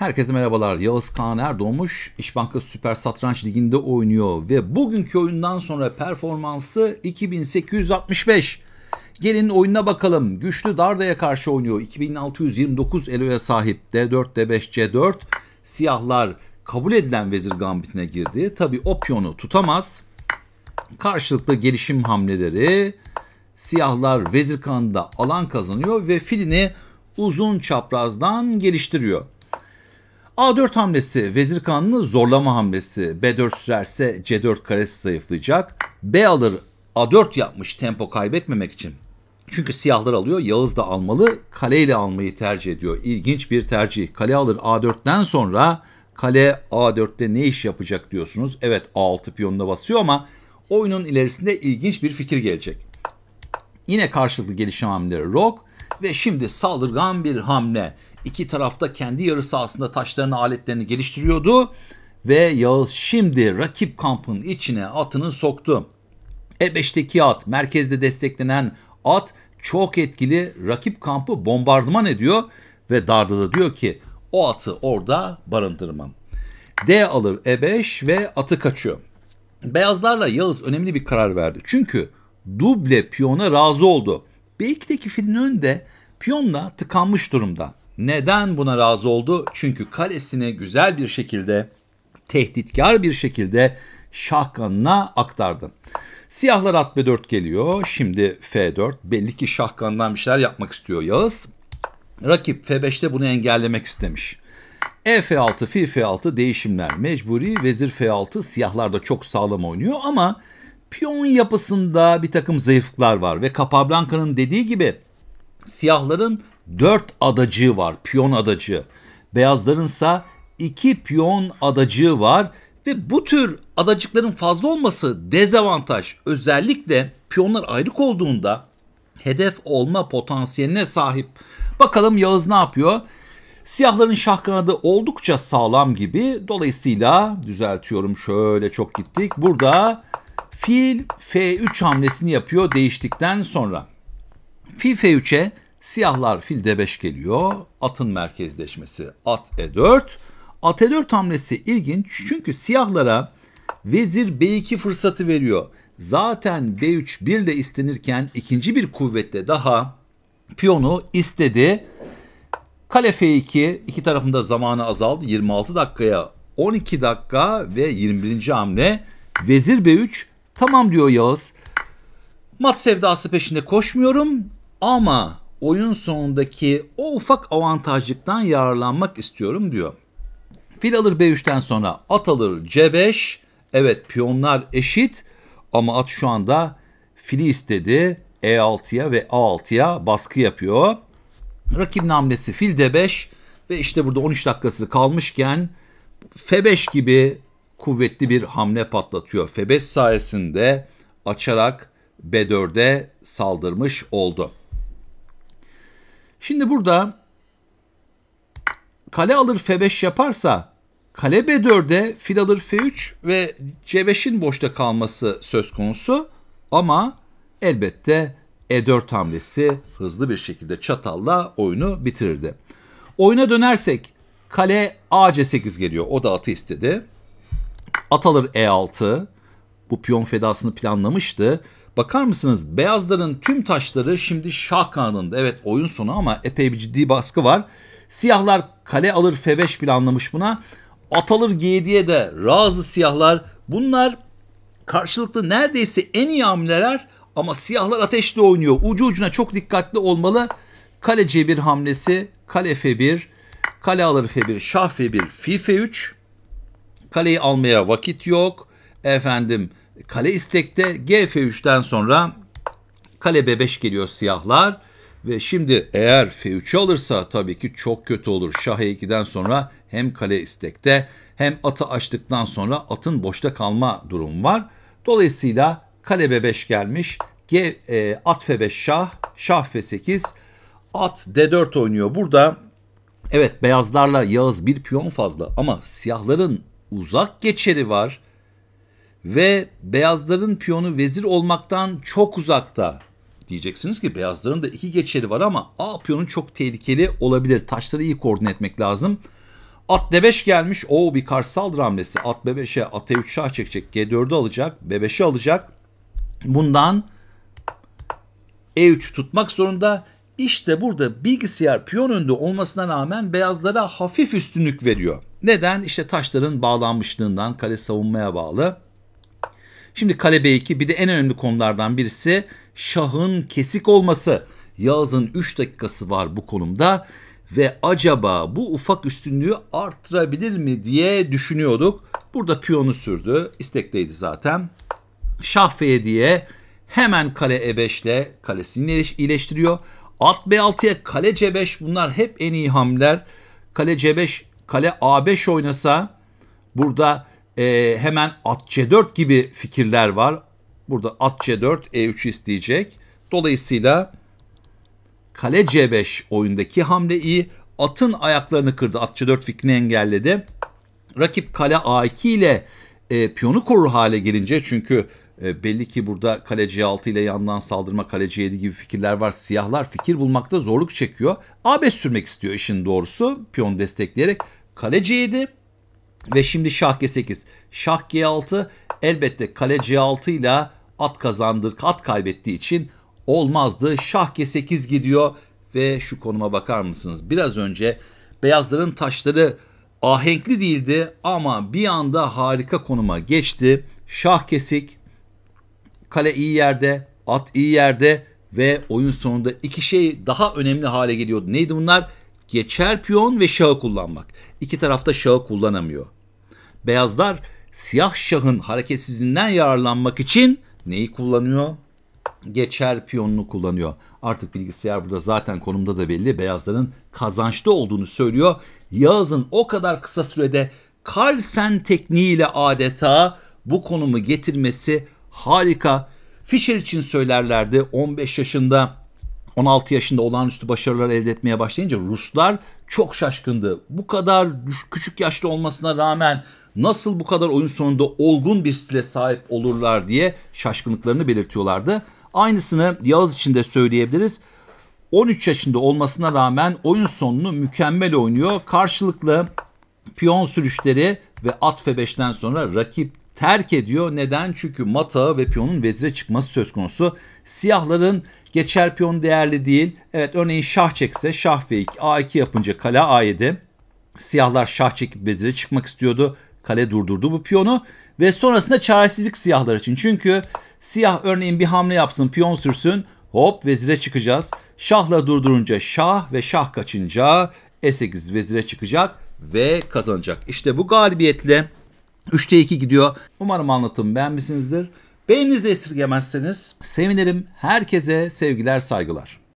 Herkese merhabalar. Yağız Kaan Erdoğmuş İş Bankası Süper Satranç Ligi'nde oynuyor ve bugünkü oyundan sonra performansı 2865. Gelin oyununa bakalım. Güçlü Darda'ya karşı oynuyor. 2629 eloya sahip. D4, D5, C4. Siyahlar kabul edilen vezir gambitine girdi. Tabi opyonu tutamaz. Karşılıklı gelişim hamleleri. Siyahlar vezir kanında alan kazanıyor ve filini uzun çaprazdan geliştiriyor. A4 hamlesi vezir kanunu zorlama hamlesi. B4 sürerse C4 karesi zayıflayacak. B alır A4 yapmış tempo kaybetmemek için. Çünkü siyahlar alıyor. Yağız da almalı. Kaleyle almayı tercih ediyor. İlginç bir tercih. Kale alır A4'ten sonra kale A4'te ne iş yapacak diyorsunuz. Evet A6 piyonuna basıyor ama oyunun ilerisinde ilginç bir fikir gelecek. Yine karşılıklı gelişen hamleleri rok ve şimdi saldırgan bir hamle iki tarafta kendi yarı sahasında taşlarını aletlerini geliştiriyordu ve Yağız şimdi rakip kampın içine atını soktu. E5'teki at merkezde desteklenen at çok etkili rakip kampı bombardıman ediyor ve Darda da diyor ki o atı orada barındırmam. D alır E5 ve atı kaçıyor. Beyazlarla Yağız önemli bir karar verdi. Çünkü duble piyona razı oldu. B2'deki filin önünde piyonla tıkanmış durumda. Neden buna razı oldu? Çünkü kalesini güzel bir şekilde, tehditkar bir şekilde Şah kanına aktardı. Siyahlar at B4 geliyor. Şimdi F4. Belli ki Şahkandan bir şeyler yapmak istiyor Yağız. Rakip F5'te bunu engellemek istemiş. E F6, fi F6 değişimler mecburi. Vezir F6 siyahlar da çok sağlam oynuyor ama piyon yapısında bir takım zayıflıklar var. Ve Capablanca'nın dediği gibi siyahların 4 adacığı var, piyon adacığı. ise 2 piyon adacığı var ve bu tür adacıkların fazla olması dezavantaj. Özellikle piyonlar ayrık olduğunda hedef olma potansiyeline sahip. Bakalım Yağız ne yapıyor? Siyahların şah kanadı oldukça sağlam gibi. Dolayısıyla düzeltiyorum şöyle çok gittik. Burada fil F3 hamlesini yapıyor değiştikten sonra. Fil F3'e Siyahlar filde 5 geliyor. Atın merkezleşmesi at e4. At e4 hamlesi ilginç çünkü siyahlara vezir b2 fırsatı veriyor. Zaten b3 1 de istenirken ikinci bir kuvvetle daha piyonu istedi. Kale f2 iki tarafında zamanı azaldı. 26 dakikaya 12 dakika ve 21. hamle vezir b3 tamam diyor Yağız. Mat sevdası peşinde koşmuyorum ama oyun sonundaki o ufak avantajlıktan yararlanmak istiyorum diyor. Fil alır B3'ten sonra at alır C5. Evet piyonlar eşit ama at şu anda fili istedi. E6'ya ve A6'ya baskı yapıyor. Rakip hamlesi fil D5 ve işte burada 13 dakikası kalmışken F5 gibi kuvvetli bir hamle patlatıyor. F5 sayesinde açarak B4'e saldırmış oldu. Şimdi burada kale alır F5 yaparsa kale B4'e fil alır F3 ve C5'in boşta kalması söz konusu. Ama elbette E4 hamlesi hızlı bir şekilde çatalla oyunu bitirirdi. Oyuna dönersek kale A C8 geliyor. O da atı istedi. At alır E6. Bu piyon fedasını planlamıştı. Bakar mısınız beyazların tüm taşları şimdi şah kanadında. Evet oyun sonu ama epey bir ciddi baskı var. Siyahlar kale alır F5 bile anlamış buna. At alır G7'ye de razı siyahlar. Bunlar karşılıklı neredeyse en iyi hamleler ama siyahlar ateşli oynuyor. Ucu ucuna çok dikkatli olmalı. Kale C1 hamlesi, kale F1, kale alır F1, şah F1, fi F3. Kaleyi almaya vakit yok. Efendim Kale istekte Gf3'ten sonra kale B5 geliyor siyahlar. Ve şimdi eğer F3'ü alırsa tabii ki çok kötü olur. Şah E2'den sonra hem kale istekte hem atı açtıktan sonra atın boşta kalma durumu var. Dolayısıyla kale B5 gelmiş. G, e, at F5 şah, şah F8, at D4 oynuyor. Burada evet beyazlarla Yağız bir piyon fazla ama siyahların uzak geçeri var ve beyazların piyonu vezir olmaktan çok uzakta. Diyeceksiniz ki beyazların da iki geçeri var ama A piyonun çok tehlikeli olabilir. Taşları iyi koordine etmek lazım. At D5 gelmiş. O bir karşısal hamlesi. At B5'e, at E3 şah çekecek. G4'ü alacak. B5'i alacak. Bundan E3 tutmak zorunda. İşte burada bilgisayar piyon önde olmasına rağmen beyazlara hafif üstünlük veriyor. Neden? İşte taşların bağlanmışlığından kale savunmaya bağlı. Şimdi kale B2 bir de en önemli konulardan birisi şahın kesik olması. Yağız'ın 3 dakikası var bu konumda ve acaba bu ufak üstünlüğü arttırabilir mi diye düşünüyorduk. Burada piyonu sürdü. İstekteydi zaten. Şah fye diye hemen kale E5 kalesini iyileştiriyor. At B6'ya kale C5 bunlar hep en iyi hamler. Kale C5 kale A5 oynasa burada e, hemen at C4 gibi fikirler var. Burada at C4 E3 isteyecek. Dolayısıyla kale C5 oyundaki hamle iyi. Atın ayaklarını kırdı. At C4 fikrini engelledi. Rakip kale A2 ile e, piyonu korur hale gelince çünkü e, belli ki burada kale C6 ile yandan saldırma kale C7 gibi fikirler var. Siyahlar fikir bulmakta zorluk çekiyor. A5 sürmek istiyor işin doğrusu. Piyon destekleyerek kale C7 ve şimdi şah G8. Şah G6 elbette kale C6 ile at kazandır, at kaybettiği için olmazdı. Şah G8 gidiyor ve şu konuma bakar mısınız? Biraz önce beyazların taşları ahenkli değildi ama bir anda harika konuma geçti. Şah kesik, kale iyi yerde, at iyi yerde ve oyun sonunda iki şey daha önemli hale geliyordu. Neydi bunlar? geçer piyon ve şahı kullanmak. İki tarafta şahı kullanamıyor. Beyazlar siyah şahın hareketsizliğinden yararlanmak için neyi kullanıyor? Geçer piyonunu kullanıyor. Artık bilgisayar burada zaten konumda da belli. Beyazların kazançlı olduğunu söylüyor. Yağız'ın o kadar kısa sürede Carlsen tekniğiyle adeta bu konumu getirmesi harika. Fischer için söylerlerdi 15 yaşında 16 yaşında olağanüstü başarılar elde etmeye başlayınca Ruslar çok şaşkındı. Bu kadar küçük yaşlı olmasına rağmen nasıl bu kadar oyun sonunda olgun bir stile sahip olurlar diye şaşkınlıklarını belirtiyorlardı. Aynısını Yağız için de söyleyebiliriz. 13 yaşında olmasına rağmen oyun sonunu mükemmel oynuyor. Karşılıklı piyon sürüşleri ve at F5'ten sonra rakip terk ediyor. Neden? Çünkü mata ve piyonun vezire çıkması söz konusu. Siyahların geçer piyon değerli değil. Evet örneğin şah çekse şah ve 2 a2 yapınca kale a7. Siyahlar şah çekip vezire çıkmak istiyordu. Kale durdurdu bu piyonu ve sonrasında çaresizlik siyahlar için. Çünkü siyah örneğin bir hamle yapsın piyon sürsün hop vezire çıkacağız. Şahla durdurunca şah ve şah kaçınca e8 vezire çıkacak ve kazanacak. İşte bu galibiyetle 3'te 2 gidiyor. Umarım anlatım beğenmişsinizdir. Beğeninizi esirgemezseniz sevinirim. Herkese sevgiler, saygılar.